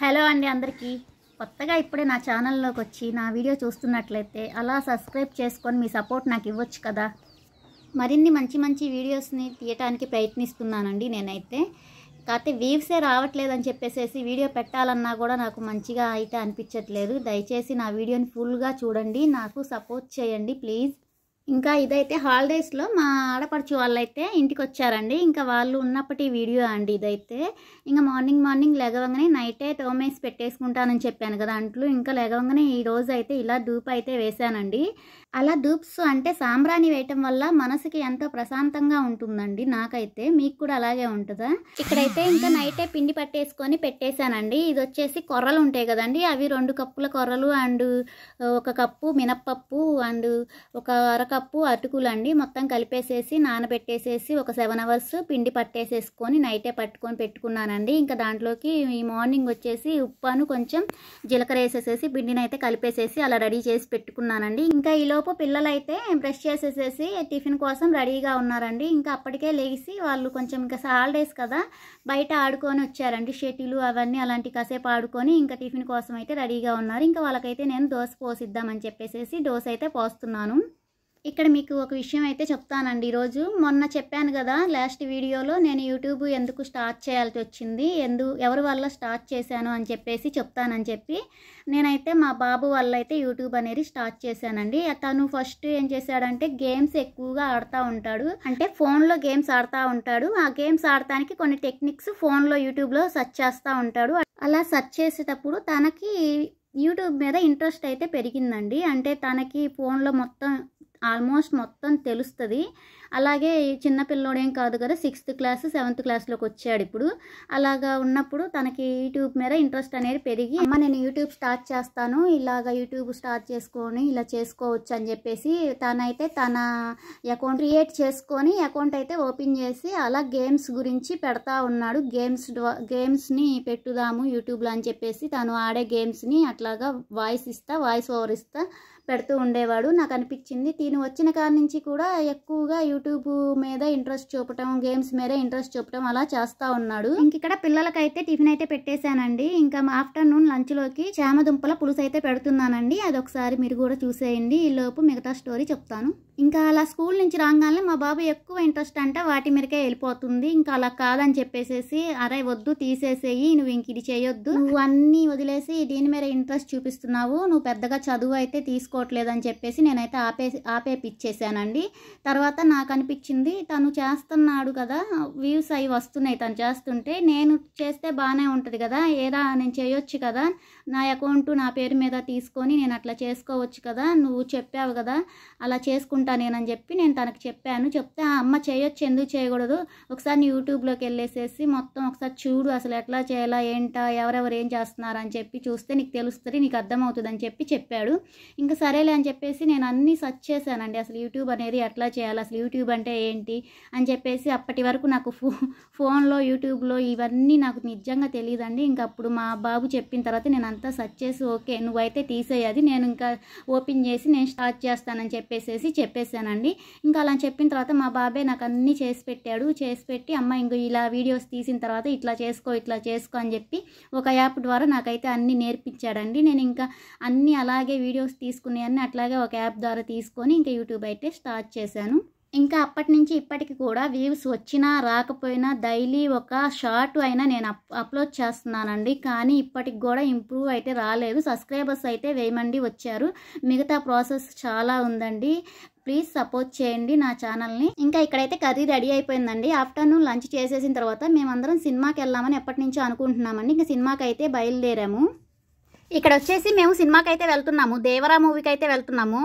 hello అండి అందరికీ కొత్తగా ఇప్పుడే నా ఛానల్లోకి వచ్చి నా వీడియో చూస్తున్నట్లయితే అలా సబ్స్క్రైబ్ చేసుకొని మీ సపోర్ట్ నాకు ఇవ్వచ్చు కదా మరిన్ని మంచి మంచి వీడియోస్ని తీయటానికి ప్రయత్నిస్తున్నానండి నేనైతే కాకపోతే వీవ్సే రావట్లేదని చెప్పేసి వీడియో పెట్టాలన్నా కూడా నాకు మంచిగా అయితే అనిపించట్లేదు దయచేసి నా వీడియోని ఫుల్గా చూడండి నాకు సపోర్ట్ చేయండి ప్లీజ్ ఇంకా ఇదైతే హాలిడేస్లో మా ఆడపడుచు వాళ్ళైతే ఇంటికి వచ్చారండి ఇంకా వాళ్ళు ఉన్నప్పటి వీడియో అండి ఇదైతే ఇంకా మార్నింగ్ మార్నింగ్ లేగవంగానే నైటే టోమేస్ పెట్టేసుకుంటానని చెప్పాను కదా అంట్లు ఇంకా లేగవంగానే ఈ రోజు అయితే ఇలా దూప్ అయితే వేశానండి అలా దూప్స్ అంటే సాంబ్రాణి వేయటం వల్ల మనసుకి ఎంతో ప్రశాంతంగా ఉంటుందండి నాకైతే మీకు కూడా అలాగే ఉంటుందా ఇక్కడైతే ఇంకా నైటే పిండి పట్టేసుకొని పెట్టేశానండి ఇది వచ్చేసి కొర్రలు ఉంటాయి కదండి అవి రెండు కప్పుల కొర్రలు అండ్ ఒక కప్పు మినప్పప్పు అండ్ ఒక అరకప్పు కప్పు అటుకులండి మొత్తం కలిపేసేసి నానబెట్టేసేసి ఒక సెవెన్ అవర్స్ పిండి పట్టేసేసుకొని నైటే పట్టుకొని పెట్టుకున్నానండి ఇంకా దాంట్లోకి ఈ మార్నింగ్ వచ్చేసి ఉప్పాను కొంచెం జీలకర్ర వేసేసేసి పిండిని అయితే కలిపేసేసి అలా రెడీ చేసి పెట్టుకున్నానండి ఇంకా ఈలోపు పిల్లలైతే బ్రష్ చేసేసేసి టిఫిన్ కోసం రెడీగా ఉన్నారండి ఇంకా అప్పటికే లేచి వాళ్ళు కొంచెం ఇంకా హాలిడేస్ కదా బయట ఆడుకొని వచ్చారండి షటిలు అవన్నీ అలాంటి కాసేపు ఆడుకొని ఇంకా టిఫిన్ కోసం అయితే రెడీగా ఉన్నారు ఇంకా వాళ్ళకైతే నేను దోశ పోసిద్దామని చెప్పేసి దోశ అయితే పోస్తున్నాను ఇక్కడ మీకు ఒక విషయం అయితే చెప్తానండి ఈరోజు మొన్న చెప్పాను కదా లాస్ట్ వీడియోలో నేను యూట్యూబ్ ఎందుకు స్టార్ట్ చేయాల్సి వచ్చింది ఎందు ఎవరి వల్ల స్టార్ట్ చేశాను అని చెప్పేసి చెప్తానని చెప్పి నేనైతే మా బాబు వల్ల అయితే యూట్యూబ్ అనేది స్టార్ట్ చేశానండి తను ఫస్ట్ ఏం చేశాడంటే గేమ్స్ ఎక్కువగా ఆడుతూ ఉంటాడు అంటే ఫోన్లో గేమ్స్ ఆడుతూ ఉంటాడు ఆ గేమ్స్ ఆడటానికి కొన్ని టెక్నిక్స్ ఫోన్లో యూట్యూబ్లో సెర్చ్ చేస్తూ ఉంటాడు అలా సెర్చ్ చేసేటప్పుడు తనకి యూట్యూబ్ మీద ఇంట్రెస్ట్ అయితే పెరిగిందండి అంటే తనకి ఫోన్లో మొత్తం ఆల్మోస్ట్ మొత్తం తెలుస్తుంది అలాగే ఈ చిన్న పిల్లోడేం కాదు కదా సిక్స్త్ క్లాస్ సెవెంత్ క్లాస్లోకి వచ్చాడు ఇప్పుడు అలాగా ఉన్నప్పుడు తనకి యూట్యూబ్ మీద ఇంట్రెస్ట్ అనేది పెరిగి అమ్మ నేను యూట్యూబ్ స్టార్ట్ చేస్తాను ఇలాగ యూట్యూబ్ స్టార్ట్ చేసుకొని ఇలా చేసుకోవచ్చు అని చెప్పేసి తనైతే తన అకౌంట్ క్రియేట్ చేసుకొని అకౌంట్ అయితే ఓపెన్ చేసి అలా గేమ్స్ గురించి పెడతా ఉన్నాడు గేమ్స్ గేమ్స్ని పెట్టుదాము యూట్యూబ్లో అని చెప్పేసి తను ఆడే గేమ్స్ని అట్లాగా వాయిస్ ఇస్తా వాయిస్ ఓవర్ ఇస్తా పెడుతూ ఉండేవాడు నాకు అనిపించింది తిను వచ్చిన కాడి నుంచి కూడా ఎక్కువగా యూట్యూబ్ మీద ఇంట్రెస్ట్ చూపటం గేమ్స్ మీద ఇంట్రెస్ట్ చూపటం అలా చేస్తా ఉన్నాడు ఇంక ఇక్కడ పిల్లలకైతే టిఫిన్ అయితే పెట్టేశానండి ఇంకా ఆఫ్టర్నూన్ లంచ్ లోకి చామదుంపల పులుసు అయితే పెడుతున్నానండి అది ఒకసారి మీరు కూడా చూసేయండి ఈ లోపు మిగతా స్టోరీ చెప్తాను ఇంకా అలా స్కూల్ నుంచి రాగానే మా బాబు ఎక్కువ ఇంట్రెస్ట్ అంటే వాటి మీదకే వెళ్ళిపోతుంది ఇంకా అలా కాదని చెప్పేసేసి అరే వద్దు తీసేసేయి నువ్వు ఇంక ఇది చేయొద్దు నువ్వు అన్నీ వదిలేసి దీని మీద ఇంట్రెస్ట్ చూపిస్తున్నావు నువ్వు పెద్దగా చదువు అయితే తీసుకోవట్లేదని చెప్పేసి నేనైతే ఆపే ఆపేపిచ్చేసానండి తర్వాత నాకు అనిపించింది తను చేస్తున్నాడు కదా వ్యూస్ అవి వస్తున్నాయి తను చేస్తుంటే నేను చేస్తే బాగానే ఉంటుంది కదా ఏదా నేను చేయొచ్చు కదా నా అకౌంట్ నా పేరు మీద తీసుకొని నేను అట్లా చేసుకోవచ్చు కదా నువ్వు చెప్పావు కదా అలా చేసుకుంటే చేసుకుంటా నేనని చెప్పి నేను తనకు చెప్పాను చెప్తే ఆ అమ్మ చేయొచ్చు ఎందుకు చేయకూడదు ఒకసారి యూట్యూబ్లోకి వెళ్ళేసేసి మొత్తం ఒకసారి చూడు అసలు ఎట్లా చేయాలా ఏంటా ఎవరెవరు ఏం చేస్తున్నారు అని చెప్పి చూస్తే నీకు తెలుస్తుంది నీకు అర్థమవుతుంది అని చెప్పి చెప్పాడు ఇంకా సరేలే అని చెప్పేసి నేను అన్నీ సర్చ్ చేశానండి అసలు యూట్యూబ్ అనేది ఎట్లా చేయాలి అసలు యూట్యూబ్ అంటే ఏంటి అని చెప్పేసి అప్పటి వరకు నాకు ఫో ఫోన్లో యూట్యూబ్లో ఇవన్నీ నాకు నిజంగా తెలియదండి ఇంకా అప్పుడు మా బాబు చెప్పిన తర్వాత నేను అంతా సర్చ్ చేసి ఓకే నువ్వైతే తీసేయాలి నేను ఇంకా ఓపెన్ చేసి నేను స్టార్ట్ చేస్తానని చెప్పేసేసి చెప్పాను చెప్పేశానండి ఇంకా అలా చెప్పిన తర్వాత మా బాబాయ్ నాకు అన్నీ చేసి పెట్టాడు చేసి పెట్టి అమ్మ ఇంక ఇలా వీడియోస్ తీసిన తర్వాత ఇట్లా చేసుకో ఇట్లా చేసుకో అని చెప్పి ఒక యాప్ ద్వారా నాకైతే అన్నీ నేర్పించాడండి నేను ఇంకా అన్నీ అలాగే వీడియోస్ తీసుకునే అన్నీ అట్లాగే ఒక యాప్ ద్వారా తీసుకొని ఇంకా యూట్యూబ్ అయితే స్టార్ట్ చేశాను ఇంకా అప్పటి నుంచి ఇప్పటికి కూడా వ్యూస్ వచ్చినా రాకపోయినా డైలీ ఒక షార్ట్ అయినా నేను అప్లోడ్ చేస్తున్నానండి కానీ ఇప్పటికి కూడా ఇంప్రూవ్ అయితే రాలేదు సబ్స్క్రైబర్స్ అయితే వేయమండి వచ్చారు మిగతా ప్రాసెస్ చాలా ఉందండి ప్లీజ్ సపోర్ట్ చేయండి నా ఛానల్ని ఇంకా ఇక్కడైతే కర్రీ రెడీ అయిపోయిందండి ఆఫ్టర్నూన్ లంచ్ చేసేసిన తర్వాత మేమందరం సినిమాకి వెళ్దామని ఎప్పటి నుంచో అనుకుంటున్నామండి ఇంకా సినిమాకి అయితే బయలుదేరాము ఇక్కడ వచ్చేసి మేము సినిమాకి అయితే వెళ్తున్నాము దేవరా మూవీకి అయితే వెళ్తున్నాము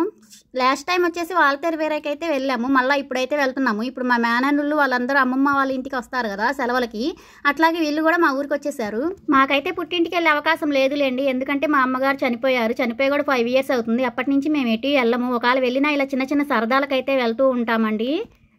లాస్ట్ టైం వచ్చేసి వాళ్ళతేరు వేరేకి అయితే వెళ్ళాము మళ్ళీ ఇప్పుడైతే వెళ్తున్నాము ఇప్పుడు మా మేనన్నులు వాళ్ళందరూ అమ్మమ్మ వాళ్ళ ఇంటికి వస్తారు కదా సెలవులకి అట్లాగే వీళ్ళు కూడా మా ఊరికి వచ్చేసారు మాకైతే పుట్టింటికి వెళ్ళే అవకాశం లేదులేండి ఎందుకంటే మా అమ్మగారు చనిపోయారు చనిపోయి కూడా ఫైవ్ ఇయర్స్ అవుతుంది అప్పటి నుంచి మేము ఎటు వెళ్ళము ఒకవేళ వెళ్ళినా ఇలా చిన్న చిన్న సరదాలకైతే వెళ్తూ ఉంటామండి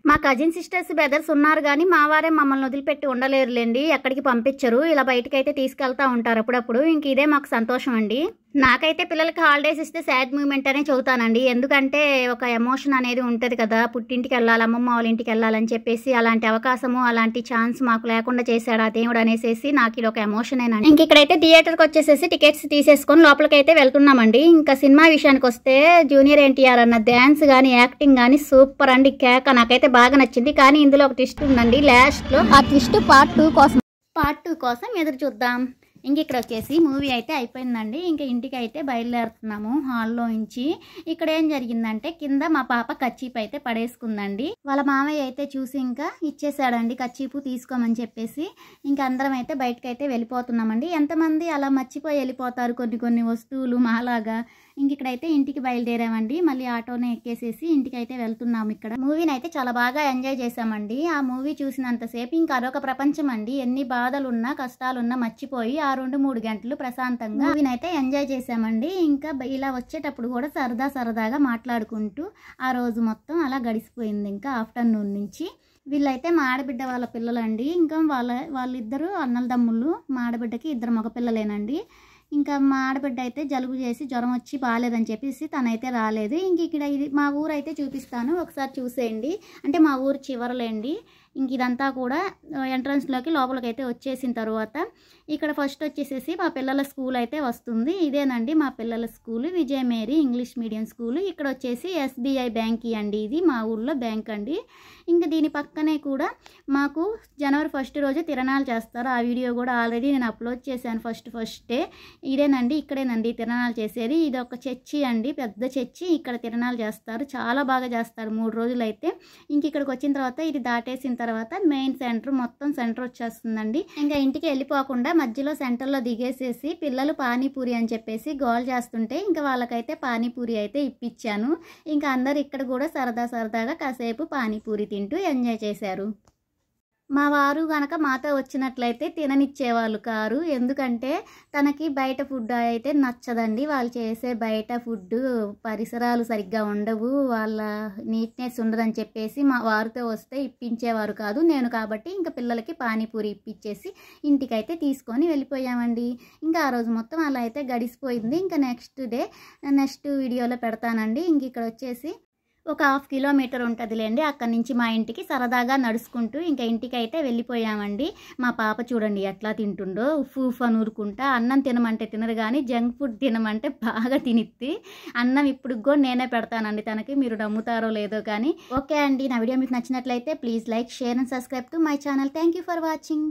మా కజిన్ సిస్టర్స్ బ్రదర్స్ ఉన్నారు కానీ మా వారే మమ్మల్ని వదిలిపెట్టి ఉండలేరులేండి ఎక్కడికి పంపించరు ఇలా బయటకైతే తీసుకెళ్తూ ఉంటారు అప్పుడప్పుడు ఇంక ఇదే మాకు సంతోషం అండి నాకైతే పిల్లలకి హాలిడేస్ ఇస్తే సాడ్ మూమెంట్ అనే చదువుతానండి ఎందుకంటే ఒక ఎమోషన్ అనేది ఉంటుంది కదా పుట్టింటికి వెళ్ళాలి అమ్మమ్మ వాళ్ళ ఇంటికి వెళ్ళాలని చెప్పేసి అలాంటి అవకాశము అలాంటి ఛాన్స్ మాకు లేకుండా చేశాడు ఆ దేవుడు అనేసేసి నాకు ఇది ఒక అయినా ఇంక ఇక్కడైతే థియేటర్కి వచ్చేసేసి టికెట్స్ తీసేసుకొని లోపలికైతే వెళ్తున్నామండి ఇంకా సినిమా విషయానికి వస్తే జూనియర్ ఎన్టీఆర్ అన్న డ్యాన్స్ కానీ యాక్టింగ్ కానీ సూపర్ అండి కేక నాకైతే బాగా నచ్చింది కానీ ఇందులో ఒక ట్విస్ట్ ఉందండి లాస్ట్లో ఆ ట్విస్ట్ పార్ట్ టూ కోసం పార్ట్ టూ కోసం ఎదురు చూద్దాం ఇంక ఇక్కడ వచ్చేసి మూవీ అయితే అయిపోయిందండి ఇంకా ఇంటికి అయితే బయలుదేరుతున్నాము హాల్లో నుంచి ఇక్కడ ఏం జరిగిందంటే కింద మా పాప కచ్చీపు అయితే పడేసుకుందండి వాళ్ళ మామయ్య అయితే చూసి ఇంకా ఇచ్చేసాడండి కచ్చీపు తీసుకోమని చెప్పేసి ఇంకా అందరం అయితే బయటకైతే వెళ్ళిపోతున్నామండి ఎంతమంది అలా మర్చిపోయి వెళ్ళిపోతారు కొన్ని కొన్ని వస్తువులు మాలాగా ఇంక ఇక్కడైతే ఇంటికి బయలుదేరామండి మళ్ళీ ఆటోనే ఎక్కేసేసి ఇంటికి అయితే వెళ్తున్నాము ఇక్కడ మూవీని అయితే చాలా బాగా ఎంజాయ్ చేసామండి ఆ మూవీ చూసినంతసేపు ఇంకా అదొక ప్రపంచం అండి ఎన్ని బాధలున్నా కష్టాలున్నా మర్చిపోయి ఆ రెండు మూడు గంటలు ప్రశాంతంగా అయితే ఎంజాయ్ చేసామండి ఇంకా ఇలా వచ్చేటప్పుడు కూడా సరదా సరదాగా మాట్లాడుకుంటూ ఆ రోజు మొత్తం అలా గడిచిపోయింది ఇంకా ఆఫ్టర్నూన్ నుంచి వీళ్ళైతే మా ఆడబిడ్డ వాళ్ళ పిల్లలండి ఇంకా వాళ్ళ వాళ్ళిద్దరూ అన్నల తమ్ముళ్ళు ఆడబిడ్డకి ఇద్దరు మగపిల్లలేనండి ఇంకా మా ఆడబిడ్డ అయితే జలుబు చేసి జ్వరం వచ్చి బాగాలేదని చెప్పేసి తనైతే రాలేదు ఇంక ఇక్కడ ఇది మా ఊరు అయితే చూపిస్తాను ఒకసారి చూసేయండి అంటే మా ఊరు చివరలేండి ఇంక ఇదంతా కూడా ఎంట్రన్స్లోకి అయితే వచ్చేసిన తర్వాత ఇక్కడ ఫస్ట్ వచ్చేసేసి మా పిల్లల స్కూల్ అయితే వస్తుంది ఇదేనండి మా పిల్లల school Mary English medium school ఇక్కడ వచ్చేసి ఎస్బీఐ బ్యాంక్ అండి ఇది మా ఊళ్ళో బ్యాంక్ అండి ఇంకా దీని పక్కనే కూడా మాకు జనవరి ఫస్ట్ రోజు తిరణాలు చేస్తారు ఆ వీడియో కూడా ఆల్రెడీ నేను అప్లోడ్ చేశాను ఫస్ట్ ఫస్టే ఇదేనండి ఇక్కడేనండి తిరణాలు చేసేది ఇది ఒక చర్చి అండి పెద్ద చర్చి ఇక్కడ తిరణాలు చేస్తారు చాలా బాగా చేస్తారు మూడు రోజులైతే ఇంక ఇక్కడికి వచ్చిన తర్వాత ఇది దాటేసిన తర్వాత మెయిన్ సెంటర్ మొత్తం సెంటర్ వచ్చేస్తుందండి ఇంకా ఇంటికి వెళ్ళిపోకుండా మధ్యలో సెంటర్లో దిగేసేసి పిల్లలు పానీపూరి అని చెప్పేసి గోల్ చేస్తుంటే ఇంకా వాళ్ళకైతే పానీపూరి అయితే ఇప్పించాను ఇంకా అందరు ఇక్కడ కూడా సరదా సరదాగా కాసేపు పానీపూరి తింటూ ఎంజాయ్ చేశారు మా వారు కనుక మాతో వచ్చినట్లయితే తిననిచ్చేవాళ్ళు కారు ఎందుకంటే తనకి బయట ఫుడ్ అయితే నచ్చదండి వాళ్ళు చేసే బయట ఫుడ్ పరిసరాలు సరిగ్గా ఉండవు వాళ్ళ నీట్నెస్ ఉండదని చెప్పేసి మా వారితో వస్తే ఇప్పించేవారు కాదు నేను కాబట్టి ఇంకా పిల్లలకి పానీపూరి ఇప్పించేసి ఇంటికైతే తీసుకొని వెళ్ళిపోయామండి ఇంకా ఆ రోజు మొత్తం అలా అయితే గడిచిపోయింది ఇంకా నెక్స్ట్ డే నెక్స్ట్ వీడియోలో పెడతానండి ఇంక ఇక్కడ వచ్చేసి ఒక హాఫ్ కిలోమీటర్ ఉంటుందిలేండి అక్కడి నుంచి మా ఇంటికి సరదాగా నడుచుకుంటూ ఇంకా ఇంటికి అయితే వెళ్ళిపోయామండి మా పాప చూడండి ఎట్లా తింటుండో ఉఫ్ఫు ఉఫ్ అని ఊరుకుంటా అన్నం తినమంటే తినరు కానీ జంక్ ఫుడ్ తినమంటే బాగా తినిద్ది అన్నం ఇప్పుడు కూడా నేనే పెడతానండి తనకి మీరు నమ్ముతారో లేదో కానీ ఓకే అండి నా వీడియో మీకు నచ్చినట్లయితే please like share and subscribe to my channel thank for watching